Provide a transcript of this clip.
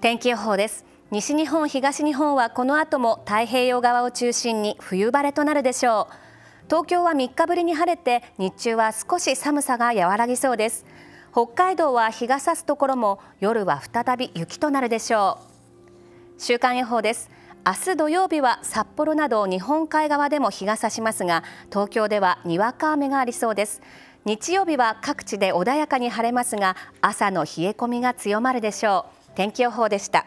天気予報です西日本東日本はこの後も太平洋側を中心に冬晴れとなるでしょう東京は3日ぶりに晴れて日中は少し寒さが和らぎそうです北海道は日が差すところも夜は再び雪となるでしょう週間予報です明日土曜日は札幌など日本海側でも日が差しますが東京ではにわか雨がありそうです日曜日は各地で穏やかに晴れますが朝の冷え込みが強まるでしょう天気予報でした。